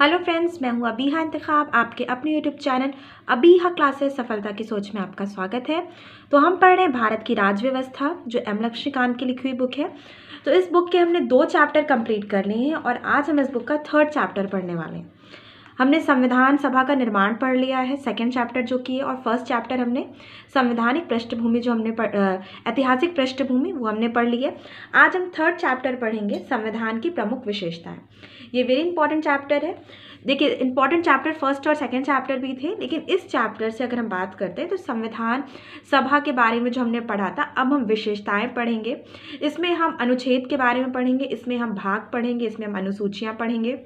Hello friends मैं हूँ अबीहा इंतखाब आपके अपने यूट्यूब चैनल अबीहा क्लासेस सफलता की सोच में आपका स्वागत है तो हम पढ़ रहे हैं भारत की राज व्यवस्था जो एम लक्ष्मीकांत की लिखी हुई बुक है तो इस बुक के हमने दो चैप्टर कंप्लीट कर लिए हैं और आज हम इस बुक का थर्ड चैप्टर पढ़ने वाले हैं हमने संविधान सभा का निर्माण पढ़ लिया है सेकेंड चैप्टर जो कि है और फर्स्ट चैप्टर हमने संवैधानिक पृष्ठभूमि जो हमने ऐतिहासिक पृष्ठभूमि वो हमने पढ़ ली है आज हम थर्ड चैप्टर पढ़ेंगे संविधान की प्रमुख विशेषताएँ ये वेरी इंपॉर्टेंट चैप्टर है देखिए इंपॉर्टेंट चैप्टर फर्स्ट और सेकंड चैप्टर भी थे लेकिन इस चैप्टर से अगर हम बात करते हैं तो संविधान सभा के बारे में जो हमने पढ़ा था अब हम विशेषताएं पढ़ेंगे इसमें हम अनुच्छेद के बारे में पढ़ेंगे इसमें हम भाग पढ़ेंगे इसमें हम अनुसूचियाँ पढ़ेंगे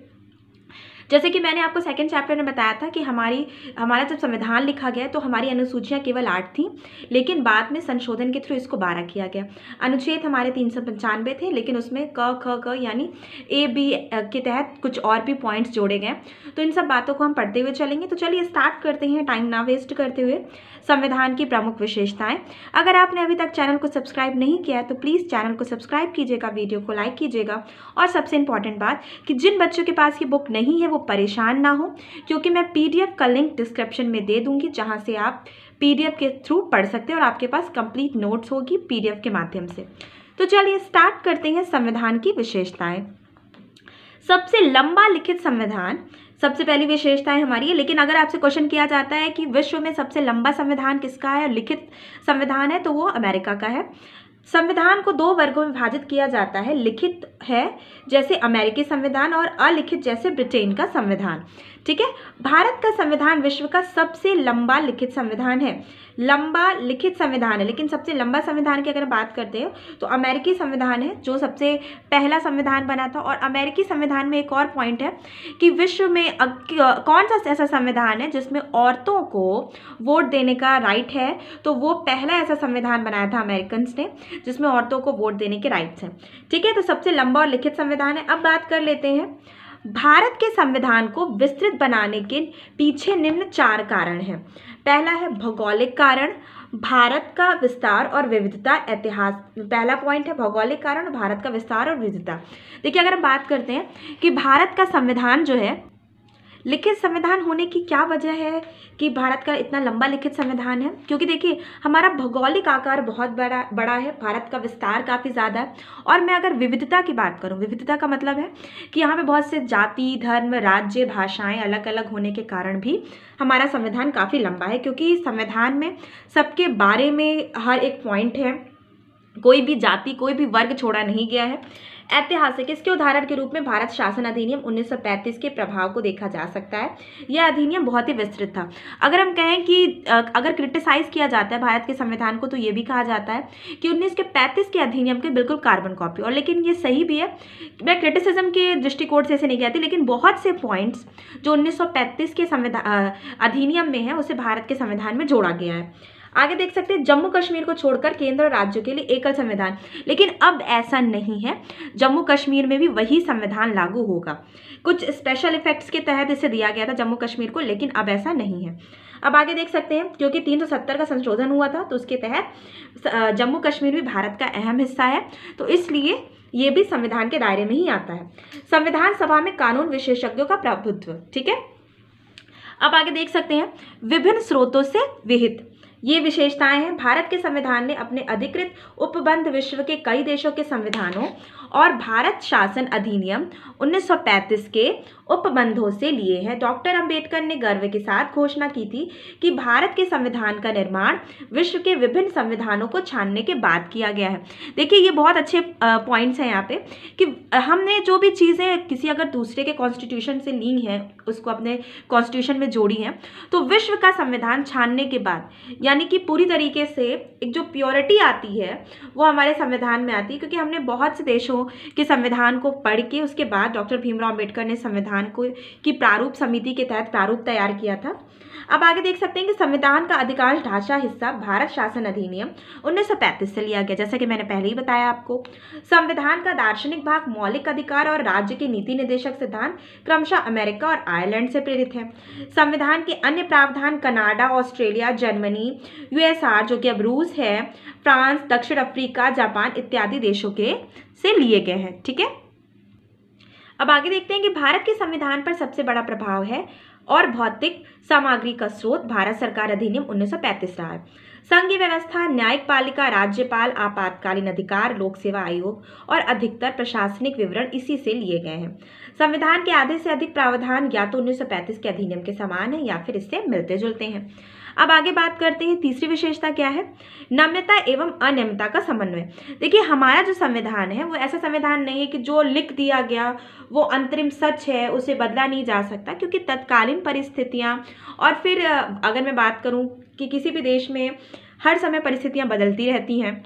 जैसे कि मैंने आपको सेकेंड चैप्टर में बताया था कि हमारी हमारा जब संविधान लिखा गया तो हमारी अनुसूचियाँ केवल आठ थी लेकिन बाद में संशोधन के थ्रू इसको बारह किया गया अनुच्छेद हमारे तीन सौ पंचानवे थे लेकिन उसमें क ख क यानी ए बी के तहत कुछ और भी पॉइंट्स जोड़े गए तो इन सब बातों को हम पढ़ते हुए चलेंगे तो चलिए स्टार्ट करते हैं टाइम ना वेस्ट करते हुए संविधान की प्रमुख विशेषताएं अगर आपने अभी तक चैनल को सब्सक्राइब नहीं किया है तो प्लीज़ चैनल को सब्सक्राइब कीजिएगा वीडियो को लाइक कीजिएगा और सबसे इंपॉर्टेंट बात कि जिन बच्चों के पास ये बुक नहीं है वो परेशान ना हो क्योंकि मैं पीडीएफ का लिंक डिस्क्रिप्शन में दे दूँगी जहाँ से आप पीडीएफ के थ्रू पढ़ सकते हैं और आपके पास कंप्लीट नोट्स होगी पीडीएफ के माध्यम से तो चलिए स्टार्ट करते हैं संविधान की विशेषताएँ सबसे लंबा लिखित संविधान सबसे पहली विशेषता है हमारी है लेकिन अगर आपसे क्वेश्चन किया जाता है कि विश्व में सबसे लंबा संविधान किसका है लिखित संविधान है तो वो अमेरिका का है संविधान को दो वर्गों में विभाजित किया जाता है लिखित है जैसे अमेरिकी संविधान और अलिखित जैसे ब्रिटेन का संविधान ठीक है भारत का संविधान विश्व का सबसे लंबा लिखित संविधान है लंबा लिखित संविधान है लेकिन सबसे लंबा संविधान की अगर बात करते हैं तो अमेरिकी संविधान है जो सबसे पहला संविधान बना था और अमेरिकी संविधान में एक और पॉइंट है कि विश्व में कौन सा ऐसा संविधान है जिसमें औरतों को वोट देने का राइट है तो वो पहला ऐसा संविधान बनाया था अमेरिकन ने जिसमें औरतों को वोट देने के राइट्स हैं ठीक है तो सबसे लंबा और लिखित संविधान है अब बात कर लेते हैं भारत के संविधान को विस्तृत बनाने के पीछे निम्न चार कारण हैं पहला है भौगोलिक कारण भारत का विस्तार और विविधता इतिहास पहला पॉइंट है भौगोलिक कारण भारत का विस्तार और विविधता देखिए अगर हम बात करते हैं कि भारत का संविधान जो है लिखित संविधान होने की क्या वजह है कि भारत का इतना लंबा लिखित संविधान है क्योंकि देखिए हमारा भौगोलिक आकार बहुत बड़ा बड़ा है भारत का विस्तार काफ़ी ज़्यादा है और मैं अगर विविधता की बात करूँ विविधता का मतलब है कि यहाँ पर बहुत से जाति धर्म राज्य भाषाएँ अलग अलग होने के कारण भी हमारा संविधान काफ़ी लंबा है क्योंकि संविधान में सबके बारे में हर एक पॉइंट है कोई भी जाति कोई भी वर्ग छोड़ा नहीं गया है ऐतिहासिक इसके उदाहरण के रूप में भारत शासन अधिनियम 1935 के प्रभाव को देखा जा सकता है यह अधिनियम बहुत ही विस्तृत था अगर हम कहें कि अगर क्रिटिसाइज किया जाता है भारत के संविधान को तो ये भी कहा जाता है कि उन्नीस के पैंतीस के अधिनियम के बिल्कुल कार्बन कॉपी और लेकिन ये सही भी है मैं क्रिटिसिज्म के दृष्टिकोण से ऐसे नहीं कहती लेकिन बहुत से पॉइंट्स जो उन्नीस के संविधान अधिनियम में है उसे भारत के संविधान में जोड़ा गया है आगे देख सकते हैं जम्मू कश्मीर को छोड़कर केंद्र और राज्यों के लिए एकल संविधान लेकिन अब ऐसा नहीं है जम्मू कश्मीर में भी वही संविधान लागू होगा कुछ स्पेशल इफेक्ट्स के तहत इसे दिया गया था जम्मू कश्मीर को लेकिन अब ऐसा नहीं है अब आगे देख सकते हैं क्योंकि 370 का संशोधन हुआ था तो उसके तहत जम्मू कश्मीर भी भारत का अहम हिस्सा है तो इसलिए ये भी संविधान के दायरे में ही आता है संविधान सभा में कानून विशेषज्ञों का प्रभुत्व ठीक है अब आगे देख सकते हैं विभिन्न स्रोतों से विहित ये विशेषताएं हैं भारत के संविधान ने अपने अधिकृत उपबंध विश्व के कई देशों के संविधानों और भारत शासन अधिनियम 1935 के उपबंधों से लिए हैं डॉक्टर अंबेडकर ने गर्व के साथ घोषणा की थी कि भारत के संविधान का निर्माण विश्व के विभिन्न संविधानों को छानने के बाद किया गया है देखिए ये बहुत अच्छे पॉइंट्स हैं यहाँ पे कि हमने जो भी चीज़ें किसी अगर दूसरे के कॉन्स्टिट्यूशन से ली हैं उसको अपने कॉन्स्टिट्यूशन में जोड़ी हैं तो विश्व का संविधान छानने के बाद यानी कि पूरी तरीके से एक जो प्योरिटी आती है वो हमारे संविधान में आती है क्योंकि हमने बहुत से देशों के संविधान को पढ़ के उसके बाद डॉक्टर भीमराव अम्बेडकर ने संविधान को की प्रारूप समिति के तहत प्रारूप तैयार किया था अब आगे देख सकते हैं कि संविधान का अधिकांश ढांचा हिस्सा भारत शासन अधिनियम 1935 से लिया गया जैसा कि मैंने पहले ही बताया आपको संविधान का दार्शनिक भाग मौलिक अधिकार और राज्य के नीति निदेशक सिद्धांत क्रमशः अमेरिका और आयरलैंड से प्रेरित है संविधान के अन्य प्रावधान कनाडा ऑस्ट्रेलिया जर्मनी यूएसआर जो कि अब रूस है फ्रांस दक्षिण अफ्रीका जापान इत्यादि देशों के से लिए गए हैं ठीक है अब आगे देखते हैं कि भारत के संविधान पर सबसे बड़ा प्रभाव है और भौतिक सामग्री का स्रोत भारत सरकार अधिनियम 1935 रहा है संघीय व्यवस्था न्यायिक पालिका राज्यपाल आपातकालीन अधिकार लोक सेवा आयोग और अधिकतर प्रशासनिक विवरण इसी से लिए गए हैं संविधान के आधे से अधिक प्रावधान या तो 1935 के अधिनियम के समान है या फिर इससे मिलते जुलते हैं अब आगे बात करते हैं तीसरी विशेषता क्या है नम्यता एवं अनियमता का समन्वय देखिए हमारा जो संविधान है वो ऐसा संविधान नहीं है कि जो लिख दिया गया वो अंतरिम सच है उसे बदला नहीं जा सकता क्योंकि तत्कालीन परिस्थितियाँ और फिर अगर मैं बात करूँ कि किसी भी देश में हर समय परिस्थितियाँ बदलती रहती हैं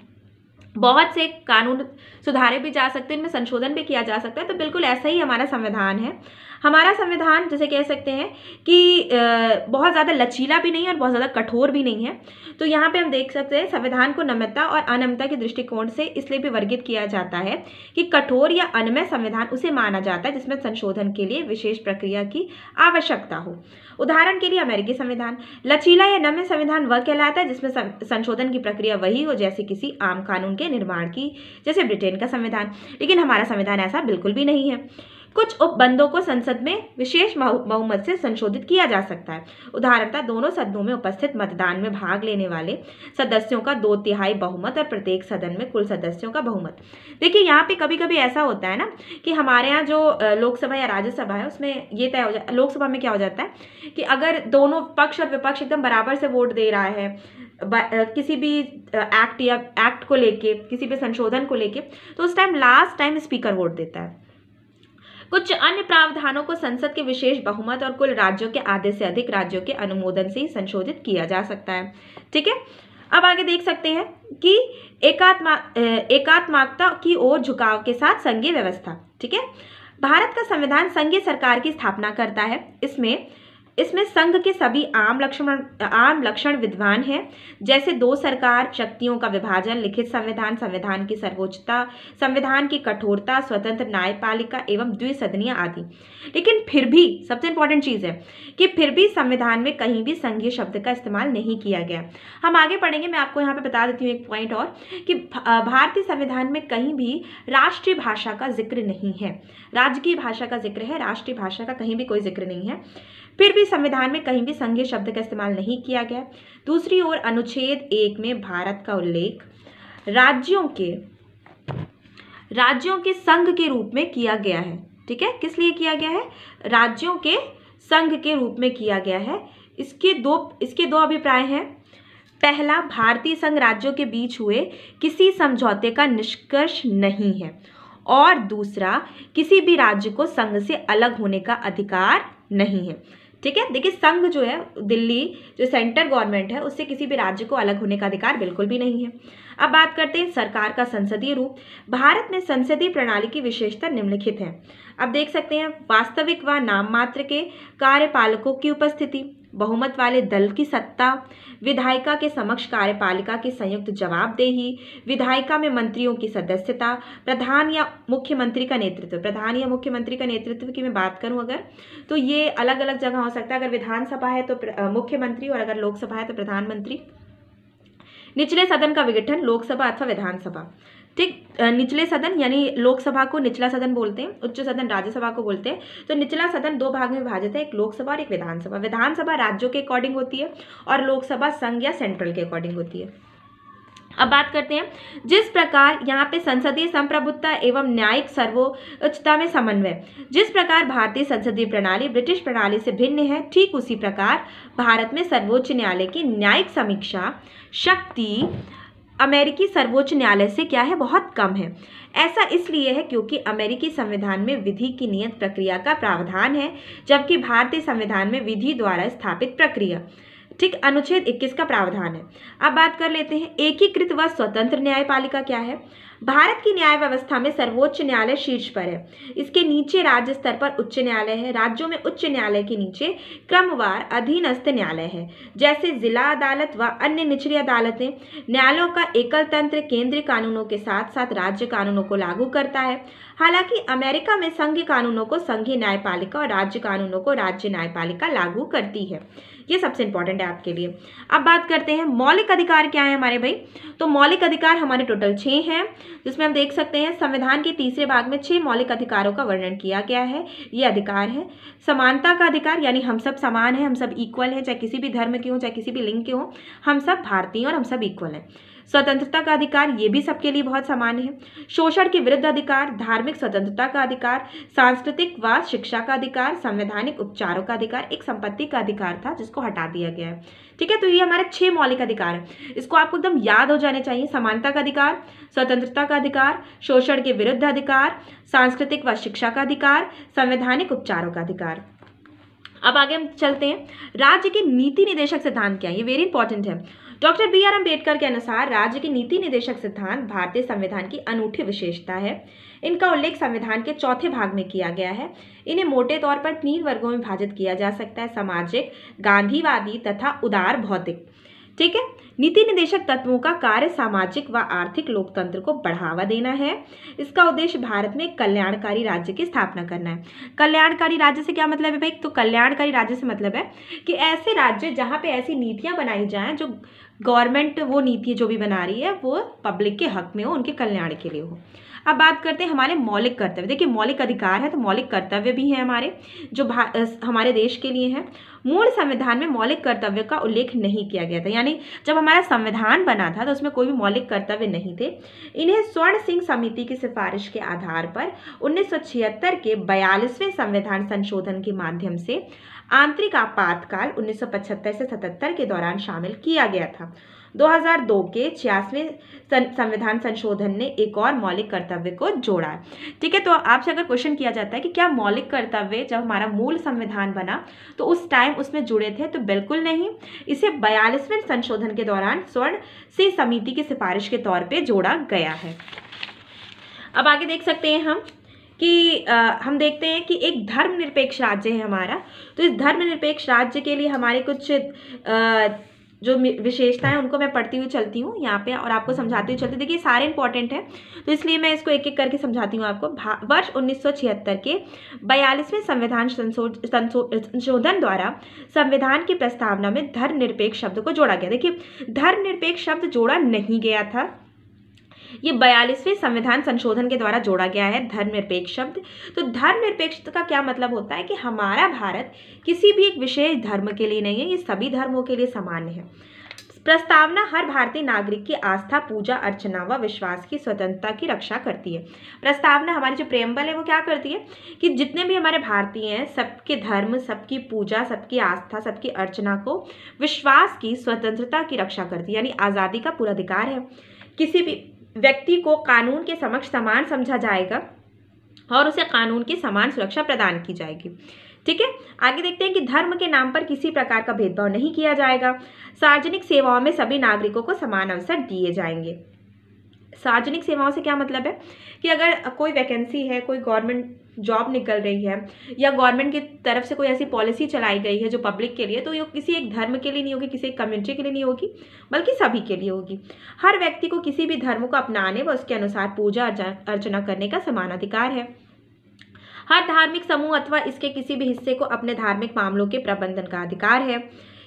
हम्म। बहुत से कानून सुधारे भी जा सकते हैं इनमें संशोधन भी किया जा सकता है तो बिल्कुल ऐसा ही हमारा संविधान है हमारा संविधान जैसे कह सकते हैं कि बहुत ज़्यादा लचीला भी नहीं है और बहुत ज़्यादा कठोर भी नहीं है तो यहाँ पे हम देख सकते हैं संविधान को नम्यता और अनम्यता के दृष्टिकोण से इसलिए भी वर्गित किया जाता है कि कठोर या अनमय संविधान उसे माना जाता है जिसमें संशोधन के लिए विशेष प्रक्रिया की आवश्यकता हो उदाहरण के लिए अमेरिकी संविधान लचीला या नम्य संविधान वह कहलाता है जिसमें संशोधन की प्रक्रिया वही हो जैसे किसी आम कानून के निर्माण की जैसे ब्रिटेन का संविधान लेकिन हमारा संविधान ऐसा बिल्कुल भी नहीं है कुछ उपबंधों को संसद में विशेष बहुमत से संशोधित किया जा सकता है उदाहरणतः दोनों सदनों में उपस्थित मतदान में भाग लेने वाले सदस्यों का दो तिहाई बहुमत और प्रत्येक सदन में कुल सदस्यों का बहुमत देखिए यहाँ पे कभी कभी ऐसा होता है ना कि हमारे यहाँ जो लोकसभा या राज्यसभा है उसमें ये तय हो जाए लोकसभा में क्या हो जाता है कि अगर दोनों पक्ष और विपक्ष एकदम बराबर से वोट दे रहा है किसी भी एक्ट या एक्ट को लेके किसी भी संशोधन को लेके तो उस time last time speaker vote देता है कुछ अन्य प्रावधानों को संसद के विशेष बहुमत और कुल राज्यों के आधे से अधिक राज्यों के अनुमोदन से ही संशोधित किया जा सकता है ठीक है अब आगे देख सकते हैं कि एकात्मा एकात्मकता की ओर झुकाव के साथ संघीय व्यवस्था ठीक है भारत का संविधान संघीय सरकार की स्थापना करता है इसमें इसमें संघ के सभी आम लक्षण आम लक्षण विद्वान हैं जैसे दो सरकार शक्तियों का विभाजन लिखित संविधान संविधान की सर्वोच्चता संविधान की कठोरता स्वतंत्र न्यायपालिका एवं द्विसदनीय आदि लेकिन फिर भी सबसे इंपॉर्टेंट चीज़ है कि फिर भी संविधान में कहीं भी संघीय शब्द का इस्तेमाल नहीं किया गया हम आगे पढ़ेंगे मैं आपको यहाँ पर बता देती हूँ एक पॉइंट और कि भारतीय संविधान में कहीं भी राष्ट्रीय भाषा का जिक्र नहीं है राजकीय भाषा का जिक्र है राष्ट्रीय भाषा का कहीं भी कोई जिक्र नहीं है फिर भी संविधान में कहीं भी संघीय शब्द का इस्तेमाल नहीं किया गया दूसरी ओर अनुच्छेद एक में भारत का उल्लेख राज्यों के राज्यों के संघ के रूप में किया गया है ठीक है किस लिए किया गया है राज्यों के संघ के रूप में किया गया है इसके दो इसके दो अभिप्राय हैं पहला भारतीय संघ राज्यों के बीच हुए किसी समझौते का निष्कर्ष नहीं है और दूसरा किसी भी राज्य को संघ से अलग होने का अधिकार नहीं है ठीक है देखिए संघ जो है दिल्ली जो सेंटर गवर्नमेंट है उससे किसी भी राज्य को अलग होने का अधिकार बिल्कुल भी नहीं है अब बात करते हैं सरकार का संसदीय रूप भारत में संसदीय प्रणाली की विशेषता निम्नलिखित है अब देख सकते हैं वास्तविक व नाम मात्र के कार्यपालकों की उपस्थिति बहुमत वाले दल की सत्ता विधायिका के समक्ष कार्यपालिका की संयुक्त जवाबदेही विधायिका में मंत्रियों की सदस्यता प्रधान या मुख्यमंत्री का नेतृत्व प्रधान या मुख्यमंत्री का नेतृत्व की मैं बात करूं अगर तो ये अलग अलग जगह हो सकता है अगर विधानसभा है तो मुख्यमंत्री और अगर लोकसभा है तो प्रधानमंत्री निचले सदन का विघटन लोकसभा अथवा विधानसभा ठीक निचले सदन यानी लोकसभा को निचला सदन बोलते हैं उच्च सदन राज्यसभा को बोलते हैं तो निचला सदन दो भाग में विभाजित है एक लोकसभा और एक विधानसभा विधानसभा राज्यों के अकॉर्डिंग होती है और लोकसभा संघ या सेंट्रल के अकॉर्डिंग होती है अब बात करते हैं जिस प्रकार यहाँ पे संसदीय संप्रभुता एवं न्यायिक सर्वोच्चता में समन्वय जिस प्रकार भारतीय संसदीय प्रणाली ब्रिटिश प्रणाली से भिन्न है ठीक उसी प्रकार भारत में सर्वोच्च न्यायालय की न्यायिक समीक्षा शक्ति अमेरिकी सर्वोच्च न्यायालय से क्या है बहुत कम है ऐसा इसलिए है क्योंकि अमेरिकी संविधान में विधि की नियत प्रक्रिया का प्रावधान है जबकि भारतीय संविधान में विधि द्वारा स्थापित प्रक्रिया ठीक अनुच्छेद 21 का प्रावधान है अब बात कर लेते हैं एकीकृत व स्वतंत्र न्यायपालिका क्या है भारत की न्याय व्यवस्था में सर्वोच्च न्यायालय शीर्ष पर है इसके नीचे राज्य स्तर पर उच्च न्यायालय है राज्यों में उच्च न्यायालय के नीचे क्रमवार अधीनस्थ न्यायालय है जैसे जिला अदालत व अन्य निचली अदालतें न्यायालयों का एकल तंत्र केंद्रीय कानूनों के साथ साथ राज्य कानूनों को लागू करता है हालांकि अमेरिका में संघ कानूनों को संघीय न्यायपालिका और राज्य कानूनों को राज्य न्यायपालिका लागू करती है ये सबसे इंपॉर्टेंट है आपके लिए अब बात करते हैं मौलिक अधिकार क्या है हमारे भाई तो मौलिक अधिकार हमारे टोटल छः हैं जिसमें हम देख सकते हैं संविधान के तीसरे भाग में छः मौलिक अधिकारों का वर्णन किया गया है ये अधिकार है समानता का अधिकार यानी हम सब समान है हम सब इक्वल है चाहे किसी भी धर्म के हों चाहे किसी भी लिंग के हों हम सब भारतीय और हम सब इक्वल हैं स्वतंत्रता का अधिकार ये भी सबके लिए बहुत सामान्य है शोषण के विरुद्ध अधिकार धार्मिक स्वतंत्रता का अधिकार सांस्कृतिक व शिक्षा का अधिकार संवैधानिक उपचारों का अधिकार एक संपत्ति का अधिकार था जिसको हटा दिया गया है ठीक है तो ये हमारे छह मौलिक अधिकार है इसको आपको एकदम याद हो जाने चाहिए समानता का अधिकार स्वतंत्रता का अधिकार शोषण के विरुद्ध अधिकार सांस्कृतिक व शिक्षा का अधिकार संवैधानिक उपचारों का अधिकार अब आगे हम चलते हैं राज्य के नीति निदेशक सिद्धांत क्या है ये वेरी इंपॉर्टेंट है डॉक्टर बी आर अम्बेडकर के अनुसार राज्य के नीति निदेशक सिद्धांत भारतीय संविधान की अनूठी विशेषता है इनका उल्लेख संविधान के चौथे भाग में किया गया है इन्हें मोटे तौर पर तीन वर्गों में विभाजित किया जा सकता है सामाजिक गांधीवादी तथा उदार भौतिक ठीक है नीति निदेशक तत्वों का कार्य सामाजिक व आर्थिक लोकतंत्र को बढ़ावा देना है इसका उद्देश्य भारत में कल्याणकारी राज्य की स्थापना करना है कल्याणकारी राज्य से क्या मतलब है भाई तो कल्याणकारी राज्य से मतलब है कि ऐसे राज्य जहाँ पे ऐसी नीतियाँ बनाई जाएं जो गवर्नमेंट वो नीति जो भी बना रही है वो पब्लिक के हक में हो उनके कल्याण के लिए हो अब बात करते हैं हमारे मौलिक कर्तव्य देखिए मौलिक अधिकार है तो मौलिक कर्तव्य भी हैं हमारे जो हमारे देश के लिए हैं मूल संविधान में मौलिक कर्तव्य का उल्लेख नहीं किया गया था यानी जब हमारा संविधान बना था तो उसमें कोई भी मौलिक कर्तव्य नहीं थे इन्हें स्वर्ण सिंह समिति की सिफारिश के आधार पर उन्नीस के बयालीसवें संविधान संशोधन के माध्यम से आंतरिक आपातकाल 1975 से 77 के दौरान शामिल किया गया था 2002 के छियासवें संविधान संशोधन ने एक और मौलिक कर्तव्य को जोड़ा है ठीक है तो आपसे अगर क्वेश्चन किया जाता है कि क्या मौलिक कर्तव्य जब हमारा मूल संविधान बना तो उस टाइम उसमें जुड़े थे तो बिल्कुल नहीं इसे बयालीसवें संशोधन के दौरान स्वर्ण से समिति की सिफारिश के तौर पर जोड़ा गया है अब आगे देख सकते हैं हम कि आ, हम देखते हैं कि एक धर्मनिरपेक्ष राज्य है हमारा तो इस धर्मनिरपेक्ष राज्य के लिए हमारे कुछ आ, जो विशेषताएं उनको मैं पढ़ती हुई चलती हूँ यहाँ पे और आपको समझाती हुई चलती देखिए सारे इंपॉर्टेंट हैं तो इसलिए मैं इसको एक एक करके समझाती हूँ आपको वर्ष 1976 के बयालीसवें संविधान संशोधन द्वारा संविधान की प्रस्तावना में धर्मनिरपेक्ष शब्द को जोड़ा गया देखिए धर्मनिरपेक्ष शब्द जोड़ा नहीं गया था ये बयालीसवें संविधान संशोधन के द्वारा जोड़ा गया है धर्मनिरपेक्ष शब्द तो धर्मनिरपेक्ष का क्या मतलब होता है कि हमारा भारत किसी भी एक विशेष धर्म के लिए नहीं है ये सभी धर्मों के लिए सामान्य है प्रस्तावना हर भारतीय नागरिक की आस्था पूजा अर्चना व विश्वास की स्वतंत्रता की रक्षा करती है प्रस्तावना हमारी जो बल है वो क्या करती है कि जितने भी हमारे भारतीय हैं सबके धर्म सबकी पूजा सबकी आस्था सबकी अर्चना को विश्वास की स्वतंत्रता की रक्षा करती है यानी आज़ादी का पूरा अधिकार है किसी भी व्यक्ति को कानून के समक्ष समान समझा जाएगा और उसे कानून की समान सुरक्षा प्रदान की जाएगी ठीक है आगे देखते हैं कि धर्म के नाम पर किसी प्रकार का भेदभाव नहीं किया जाएगा सार्वजनिक सेवाओं में सभी नागरिकों को समान अवसर दिए जाएंगे सार्वजनिक सेवाओं से क्या मतलब है कि अगर कोई वैकेंसी है कोई गवर्नमेंट जॉब निकल रही है या गवर्नमेंट की तरफ से कोई ऐसी पॉलिसी चलाई गई है जो पब्लिक के लिए तो ये किसी एक धर्म के लिए नहीं होगी किसी एक कम्युनिटी के लिए नहीं होगी बल्कि सभी के लिए होगी हर व्यक्ति को किसी भी धर्म को अपनाने व उसके अनुसार पूजा अर्चना करने का समान अधिकार है हर धार्मिक समूह अथवा इसके किसी भी हिस्से को अपने धार्मिक मामलों के प्रबंधन का अधिकार है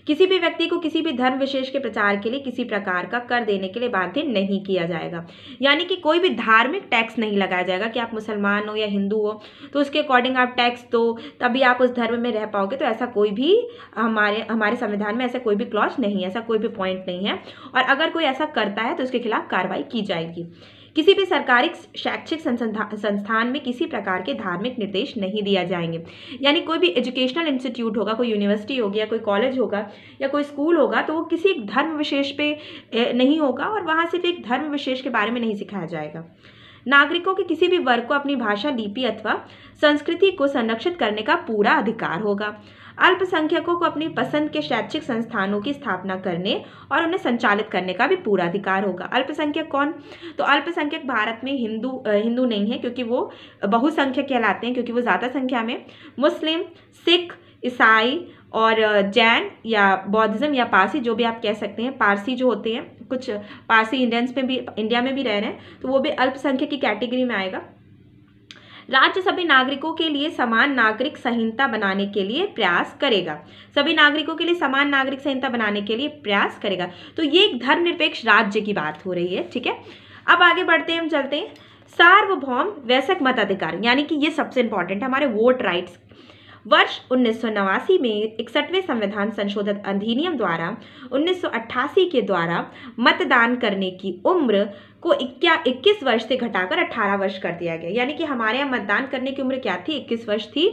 किसी भी व्यक्ति को किसी भी धर्म विशेष के प्रचार के लिए किसी प्रकार का कर देने के लिए बाध्य नहीं किया जाएगा यानी कि कोई भी धार्मिक टैक्स नहीं लगाया जाएगा कि आप मुसलमान हो या हिंदू हो तो उसके अकॉर्डिंग आप टैक्स दो तभी आप उस धर्म में रह पाओगे तो ऐसा कोई भी हमारे हमारे संविधान में ऐसा कोई भी क्लॉज नहीं है ऐसा कोई भी पॉइंट नहीं है और अगर कोई ऐसा करता है तो उसके खिलाफ कार्रवाई की जाएगी किसी भी सरकारी शैक्षिक संस्थान में किसी प्रकार के धार्मिक निर्देश नहीं दिया जाएंगे यानी कोई भी एजुकेशनल इंस्टीट्यूट होगा कोई यूनिवर्सिटी होगी या कोई कॉलेज होगा या कोई स्कूल होगा तो वो किसी एक धर्म विशेष पे नहीं होगा और वहाँ सिर्फ एक धर्म विशेष के बारे में नहीं सिखाया जाएगा नागरिकों के किसी भी वर्ग को अपनी भाषा लिपि अथवा संस्कृति को संरक्षित करने का पूरा अधिकार होगा अल्पसंख्यकों को अपनी पसंद के शैक्षिक संस्थानों की स्थापना करने और उन्हें संचालित करने का भी पूरा अधिकार होगा अल्पसंख्यक कौन तो अल्पसंख्यक भारत में हिंदू हिंदू नहीं है क्योंकि वो बहुसंख्यक कहलाते हैं क्योंकि वो ज़्यादा संख्या में मुस्लिम सिख ईसाई और जैन या बौद्धिज़्म या पारसी जो भी आप कह सकते हैं पारसी जो होते हैं कुछ पारसी इंडियंस में भी इंडिया में भी रह रहे हैं तो वो भी अल्पसंख्यक की कैटेगरी में आएगा राज्य सभी नागरिकों के लिए समान नागरिक संहिता बनाने के लिए प्रयास करेगा सभी नागरिकों के लिए समान नागरिक संहिता बनाने के लिए प्रयास करेगा तो ये एक धर्मनिरपेक्ष राज्य की बात हो रही है ठीक है अब आगे बढ़ते हैं हम चलते हैं सार्वभौम वैसक मताधिकार यानी कि ये सबसे इंपॉर्टेंट है हमारे वोट राइट्स वर्ष उन्नीस में इकसठवें संविधान संशोधन अधिनियम द्वारा 1988 के द्वारा मतदान करने की उम्र को इक्या इक्कीस वर्ष से घटाकर 18 वर्ष कर दिया गया यानी कि हमारे यहाँ मतदान करने की उम्र क्या थी 21 वर्ष थी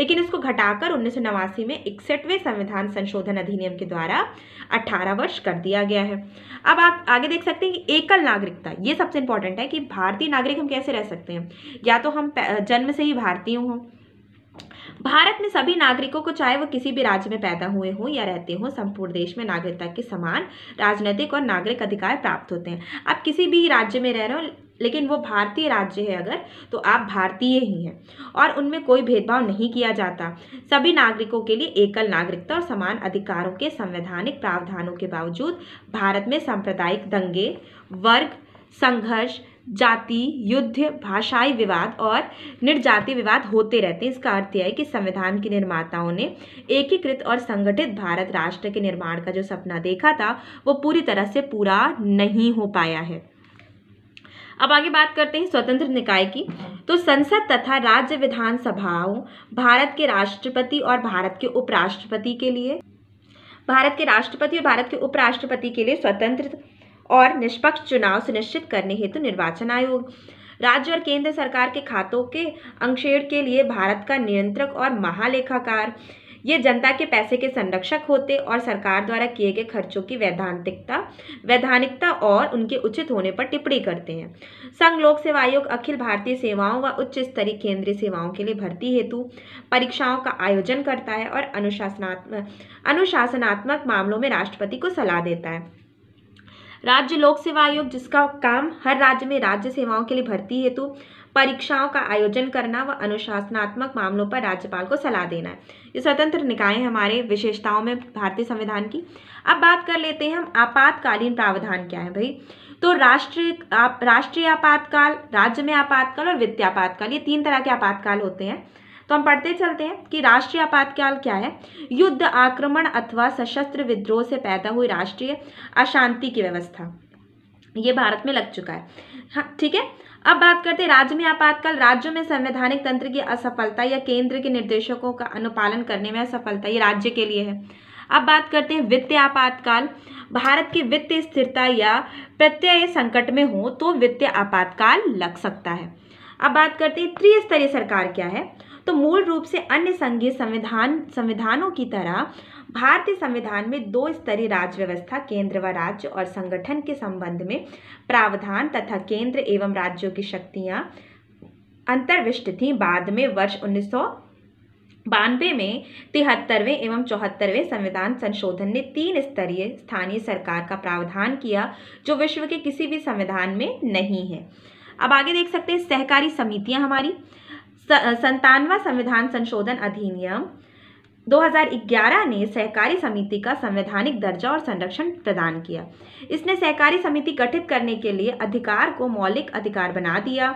लेकिन इसको घटाकर उन्नीस में इकसठवें संविधान संशोधन अधिनियम के द्वारा 18 वर्ष कर दिया गया है अब आप आगे देख सकते हैं कि एकल नागरिकता ये सबसे इंपॉर्टेंट है कि भारतीय नागरिक हम कैसे रह सकते हैं या तो हम जन्म से ही भारतीय हों भारत में सभी नागरिकों को चाहे वो किसी भी राज्य में पैदा हुए हों या रहते हों संपूर्ण देश में नागरिकता के समान राजनीतिक और नागरिक अधिकार प्राप्त होते हैं आप किसी भी राज्य में रह रहे हो लेकिन वो भारतीय राज्य है अगर तो आप भारतीय ही हैं और उनमें कोई भेदभाव नहीं किया जाता सभी नागरिकों के लिए एकल नागरिकता और समान अधिकारों के संवैधानिक प्रावधानों के बावजूद भारत में सांप्रदायिक दंगे वर्ग संघर्ष जाति युद्ध भाषाई विवाद और निर्जाति विवाद होते रहते हैं इसका अर्थ यह है कि संविधान के निर्माताओं ने एकीकृत और संगठित भारत राष्ट्र के निर्माण का जो सपना देखा था वो पूरी तरह से पूरा नहीं हो पाया है अब आगे बात करते हैं स्वतंत्र निकाय की तो संसद तथा राज्य विधानसभाओं भारत के राष्ट्रपति और भारत के उपराष्ट्रपति के लिए भारत के राष्ट्रपति और भारत के उपराष्ट्रपति के लिए स्वतंत्र और निष्पक्ष चुनाव सुनिश्चित करने हेतु तो निर्वाचन आयोग राज्य और केंद्र सरकार के खातों के अंक्षेण के लिए भारत का नियंत्रक और महालेखाकार ये जनता के पैसे के संरक्षक होते और सरकार द्वारा किए गए खर्चों की वैधानिकता वैधानिकता और उनके उचित होने पर टिप्पणी करते हैं संघ लोक सेवा आयोग अखिल भारतीय सेवाओं व उच्च स्तरीय केंद्रीय सेवाओं के लिए भर्ती हेतु परीक्षाओं का आयोजन करता है और अनुशासनात्मक अनुशासनात्मक मामलों में राष्ट्रपति को सलाह देता है राज्य लोक सेवा आयोग जिसका काम हर राज्य में राज्य सेवाओं के लिए भर्ती हेतु परीक्षाओं का आयोजन करना व अनुशासनात्मक मामलों पर राज्यपाल को सलाह देना है ये स्वतंत्र निकाय हैं हमारे विशेषताओं में भारतीय संविधान की अब बात कर लेते हैं हम आपातकालीन प्रावधान क्या है भाई तो राष्ट्रीय आप, राष्ट्रीय आपातकाल राज्य में आपातकाल और वित्तीय आपातकाल ये तीन तरह के आपातकाल होते हैं तो हम पढ़ते चलते हैं कि राष्ट्रीय आपातकाल क्या है युद्ध आक्रमण अथवा सशस्त्र विद्रोह से पैदा हुई राष्ट्रीय अशांति की व्यवस्था ये भारत में लग चुका है हाँ, ठीक है अब बात करते हैं राज्य में आपातकाल राज्यों में संवैधानिक तंत्र की असफलता या केंद्र के निर्देशकों का अनुपालन करने में असफलता ये राज्य के लिए है अब बात करते हैं वित्तीय आपातकाल भारत की वित्तीय स्थिरता या प्रत्यय संकट में हो तो वित्तीय आपातकाल लग सकता है अब बात करते हैं त्रिस्तरीय सरकार क्या है तो मूल रूप से अन्य संघीय संविधान संविधानों की तरह भारतीय संविधान में दो स्तरीय राज्य व्यवस्था केंद्र व राज्य और संगठन के संबंध में प्रावधान तथा केंद्र एवं राज्यों की शक्तियां अंतर्विष्ट थी बाद में वर्ष उन्नीस बानवे में तिहत्तरवें एवं चौहत्तरवें संविधान संशोधन ने तीन स्तरीय स्थानीय सरकार का प्रावधान किया जो विश्व के किसी भी संविधान में नहीं है अब आगे देख सकते हैं सहकारी समितियां हमारी संतानवा संविधान संशोधन अधिनियम 2011 ने सहकारी समिति का संवैधानिक दर्जा और संरक्षण प्रदान किया इसने सहकारी समिति गठित करने के लिए अधिकार को मौलिक अधिकार बना दिया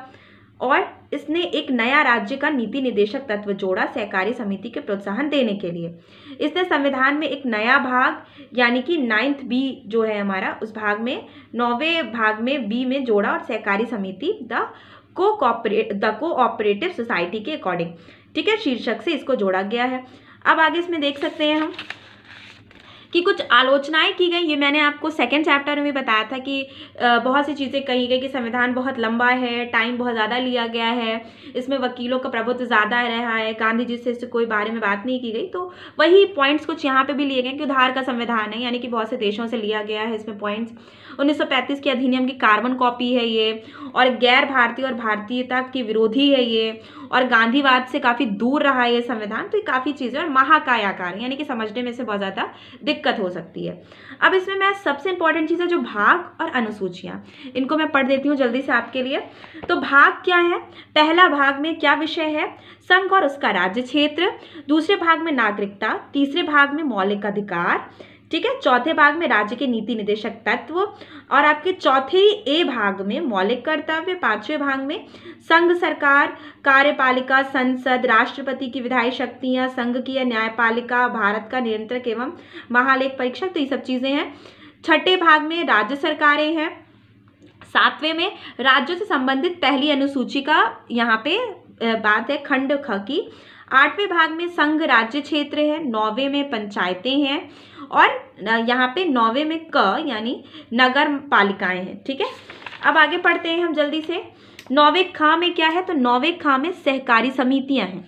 और इसने एक नया राज्य का नीति निदेशक तत्व जोड़ा सहकारी समिति के प्रोत्साहन देने के लिए इसने संविधान में एक नया भाग यानी कि नाइन्थ बी जो है हमारा उस भाग में नौवे भाग में बी में जोड़ा और सहकारी समिति द को कॉपरेट द कोऑपरेटिव सोसाइटी के अकॉर्डिंग ठीक है शीर्षक से इसको जोड़ा गया है अब आगे इसमें देख सकते हैं हम कि कुछ आलोचनाएं की गई ये मैंने आपको सेकेंड चैप्टर में बताया था कि बहुत सी चीज़ें कही गई कि संविधान बहुत लंबा है टाइम बहुत ज़्यादा लिया गया है इसमें वकीलों का प्रभुत्व ज़्यादा रहा है गांधी जी से इससे कोई बारे में बात नहीं की गई तो वही पॉइंट्स कुछ यहाँ पर भी लिए गए कि उधार का संविधान है यानी कि बहुत से देशों से लिया गया है इसमें पॉइंट्स उन्नीस के अधिनियम की कार्बन कॉपी है ये और गैर भारतीय और भारतीयता के विरोधी है ये और गांधीवाद से काफ़ी दूर रहा है ये संविधान तो ये काफ़ी चीज़ें और महाकायाकार यानी कि समझने में से बहुत ज़्यादा दिक्कत दिक्कत हो सकती है अब इसमें मैं सबसे इंपॉर्टेंट चीज़ है जो भाग और अनुसूचियाँ इनको मैं पढ़ देती हूँ जल्दी से आपके लिए तो भाग क्या है पहला भाग में क्या विषय है संघ और उसका राज्य क्षेत्र दूसरे भाग में नागरिकता तीसरे भाग में मौलिक अधिकार ठीक है चौथे भाग में राज्य के नीति निदेशक तत्व और आपके चौथे ए भाग में मौलिक कर्तव्य पांचवें भाग में संघ सरकार कार्यपालिका संसद राष्ट्रपति की विधायी शक्तियां संघ की न्यायपालिका भारत का नियंत्रक एवं महालेख परीक्षक तो ये सब चीज़ें हैं छठे भाग में राज्य सरकारें हैं सातवें में राज्यों से संबंधित पहली अनुसूची का यहाँ पे बात है खंड ख की आठवें भाग में संघ राज्य क्षेत्र है नौवे में पंचायतें हैं और यहाँ पे नौवे में क यानी नगर पालिकाएं हैं ठीक है अब आगे पढ़ते हैं हम जल्दी से नौवे खा में क्या है तो नौवे खा में सहकारी समितियां हैं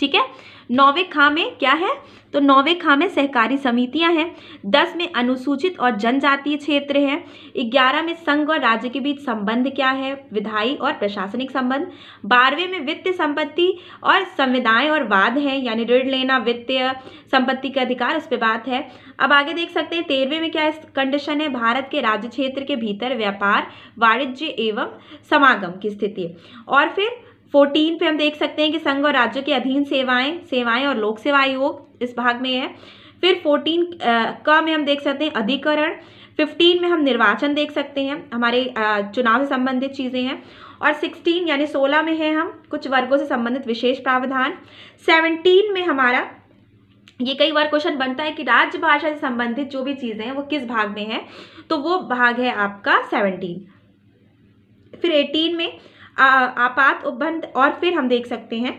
ठीक है नौवे खा में क्या है तो नौवे खा में सहकारी समितियां हैं दस में अनुसूचित और जनजातीय क्षेत्र है ग्यारह में संघ और राज्य के बीच संबंध क्या है विधायी और प्रशासनिक संबंध बारहवें में वित्त संपत्ति और संविदाएं और वाद है यानी ऋण लेना वित्तीय संपत्ति का अधिकार उस पर बात है अब आगे देख सकते हैं तेरहवें में क्या कंडीशन है भारत के राज्य क्षेत्र के भीतर व्यापार वाणिज्य एवं समागम की स्थिति और फिर फोर्टीन पे हम देख सकते हैं कि संघ और राज्य के अधीन सेवाएं सेवाएं और लोक सेवा आयोग इस भाग में है फिर फोर्टीन का में हम देख सकते हैं अधिकरण फिफ्टीन में हम निर्वाचन देख सकते हैं हमारे चुनाव से संबंधित चीज़ें हैं और सिक्सटीन यानी सोलह में है हम कुछ वर्गों से संबंधित विशेष प्रावधान सेवनटीन में हमारा ये कई बार क्वेश्चन बनता है कि राज्य भाषा से संबंधित जो भी चीज़ें हैं वो किस भाग में है तो वो भाग है आपका सेवनटीन फिर एटीन में आपात उपबंध और फिर हम देख सकते हैं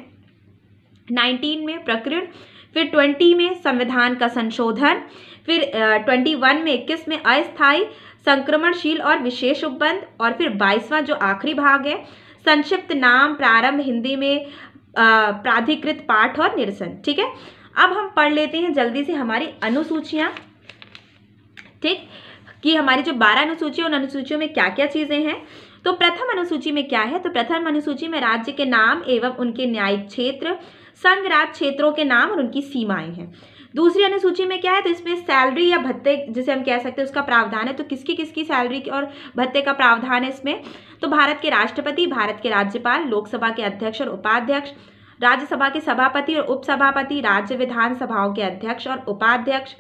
नाइनटीन में प्रकरण फिर ट्वेंटी में संविधान का संशोधन फिर ट्वेंटी वन में इक्कीस में अस्थायी संक्रमणशील और विशेष उपबंध और फिर बाईसवां जो आखिरी भाग है संक्षिप्त नाम प्रारंभ हिंदी में प्राधिकृत पाठ और निरसन ठीक है अब हम पढ़ लेते हैं जल्दी से हमारी अनुसूचियाँ ठीक कि हमारी जो बारह अनुसूची उन अनुसूचियों में क्या क्या चीज़ें हैं तो प्रथम अनुसूची में क्या है तो प्रथम अनुसूची में राज्य के नाम एवं उनके न्यायिक क्षेत्र संघ राज क्षेत्रों के नाम और उनकी सीमाएं हैं दूसरी अनुसूची में क्या है तो इसमें सैलरी या भत्ते जिसे हम कह सकते हैं उसका प्रावधान है तो किसकी किसकी सैलरी और भत्ते का प्रावधान है इसमें तो भारत के राष्ट्रपति भारत के राज्यपाल लोकसभा के अध्यक्ष और उपाध्यक्ष राज्यसभा के सभापति और उपसभापति राज्य विधानसभाओं के अध्यक्ष और उपाध्यक्ष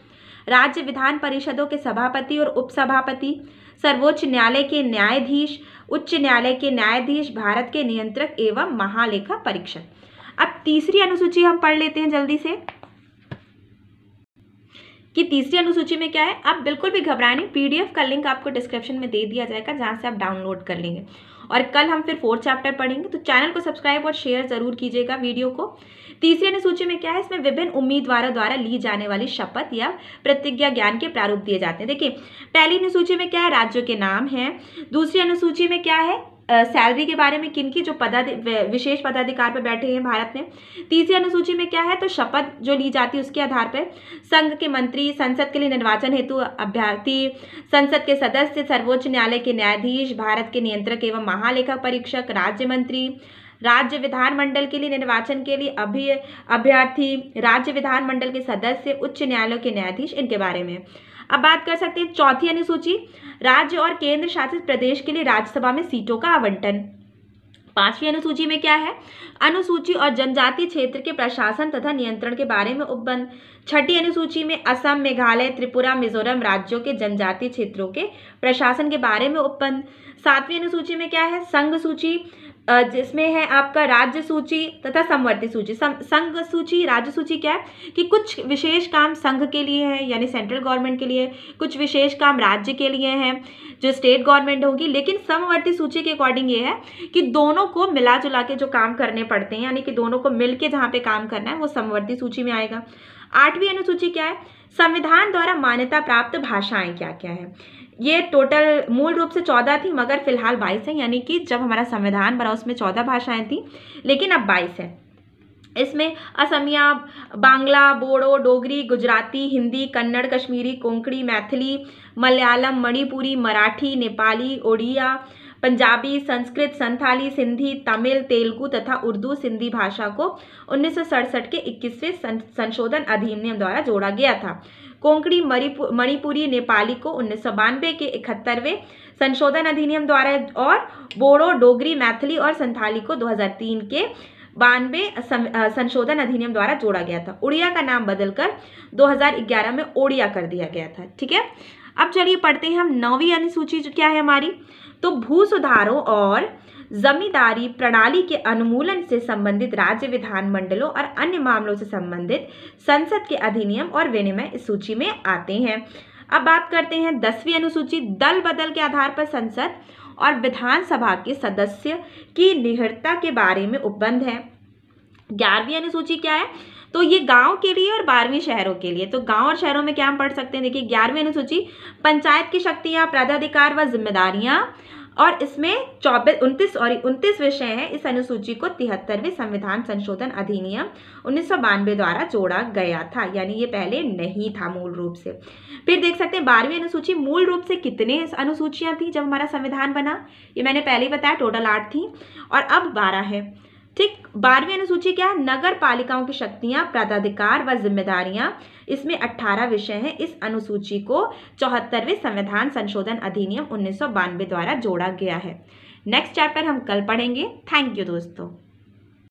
राज्य विधान परिषदों के सभापति और उपसभापति सर्वोच्च न्यायालय के न्यायाधीश उच्च न्यायालय के न्यायाधीश भारत के नियंत्रक एवं महालेखा परीक्षक अब तीसरी अनुसूची हम पढ़ लेते हैं जल्दी से कि तीसरी अनुसूची में क्या है आप बिल्कुल भी घबराए नहीं पीडीएफ का लिंक आपको डिस्क्रिप्शन में दे दिया जाएगा जहाँ से आप डाउनलोड कर लेंगे और कल हम फिर फोर्थ चैप्टर पढ़ेंगे तो चैनल को सब्सक्राइब और शेयर जरूर कीजिएगा वीडियो को तीसरी अनुसूची में क्या है इसमें विभिन्न उम्मीदवारों द्वारा ली जाने वाली शपथ या प्रतिज्ञा ज्ञान के प्रारूप दिए जाते हैं देखिए पहली अनुसूची में क्या है राज्यों के नाम है दूसरी अनुसूची में क्या है सैलरी के बारे में किन की जो पदा विशेष पदाधिकार पर बैठे हैं भारत में तीसरी अनुसूची में क्या है तो शपथ जो ली जाती है उसके आधार पर संघ के मंत्री संसद के लिए निर्वाचन हेतु अभ्यर्थी संसद के सदस्य सर्वोच्च न्यायालय के न्यायाधीश भारत के नियंत्रक एवं महालेखा परीक्षक राज्य मंत्री राज्य विधानमंडल के लिए निर्वाचन के लिए अभी अभ्यर्थी राज्य विधानमंडल के सदस्य उच्च न्यायालय के न्यायाधीश इनके बारे में अब बात कर सकते हैं चौथी अनुसूची राज्य और केंद्र शासित प्रदेश के लिए राज्यसभा में सीटों का आवंटन पांचवी अनुसूची में क्या है अनुसूची और जनजातीय क्षेत्र के प्रशासन तथा नियंत्रण के बारे में उपबंध छठी अनुसूची में असम मेघालय त्रिपुरा मिजोरम राज्यों के जनजातीय क्षेत्रों के प्रशासन के बारे में उपबंध सातवीं अनुसूची में क्या है संघ सूची जिसमें है आपका राज्य सूची तथा समवर्ती सूची संघ सूची राज्य सूची क्या है कि कुछ विशेष काम संघ के लिए है यानी सेंट्रल गवर्नमेंट के लिए कुछ विशेष काम राज्य के लिए हैं जो स्टेट गवर्नमेंट होगी लेकिन समवर्ती सूची के अकॉर्डिंग ये है कि दोनों को मिला जुला के जो काम करने पड़ते हैं यानी कि दोनों को मिल के जहाँ पे काम करना है वो समवर्ती सूची में आएगा आठवीं अनुसूची क्या है संविधान द्वारा मान्यता प्राप्त भाषाएं क्या क्या है ये टोटल मूल रूप से चौदह थी मगर फिलहाल बाईस है यानी कि जब हमारा संविधान बना उसमें चौदह भाषाएं थी लेकिन अब बाईस है इसमें असमिया बांग्ला बोडो डोगरी गुजराती हिंदी कन्नड़ कश्मीरी कोंकणी मैथिली मलयालम मणिपुरी मराठी नेपाली ओडिया पंजाबी संस्कृत संथाली सिंधी तमिल तेलुगु तथा उर्दू सिंधी भाषा को उन्नीस के 21वें संशोधन अधिनियम द्वारा जोड़ा गया था कोंकणी मणिपुरी नेपाली को उन्नीस के इकहत्तरवें संशोधन अधिनियम द्वारा और बोडो डोगरी मैथिली और संथाली को 2003 के बानवे संशोधन अधिनियम द्वारा जोड़ा गया था उड़िया का नाम बदलकर 2011 में ओडिया कर दिया गया था ठीक है अब चलिए पढ़ते हैं हम नौवीं अनुसूची क्या है हमारी तो भू सुधारों और जमींदारी प्रणाली के अनुमूलन से संबंधित राज्य विधान मंडलों और अन्य मामलों से संबंधित संसद के अधिनियम और विनिमय इस सूची में आते हैं अब बात करते हैं दसवीं अनुसूची दल बदल के आधार पर संसद और विधानसभा के सदस्य की निहरता के बारे में उपबंध है ग्यारहवीं अनुसूची क्या है तो ये गांव के लिए और बारहवीं शहरों के लिए तो गांव और शहरों में क्या हम पढ़ सकते हैं देखिए ग्यारहवीं अनुसूची पंचायत की शक्तियां प्राधिकार व जिम्मेदारियां और इसमें चौबीस उनतीस और उनतीस विषय हैं इस अनुसूची को तिहत्तरवें संविधान संशोधन अधिनियम उन्नीस द्वारा जोड़ा गया था यानी ये पहले नहीं था मूल रूप से फिर देख सकते हैं बारहवीं अनुसूची मूल रूप से कितने अनुसूचियाँ थी जब हमारा संविधान बना ये मैंने पहले ही बताया टोटल आठ थी और अब बारह है ठीक बारहवीं अनुसूची क्या है नगर पालिकाओं की शक्तियाँ प्राधिकार व जिम्मेदारियाँ इसमें 18 विषय हैं इस अनुसूची को चौहत्तरवें संविधान संशोधन अधिनियम उन्नीस द्वारा जोड़ा गया है नेक्स्ट चैप्टर हम कल पढ़ेंगे थैंक यू दोस्तों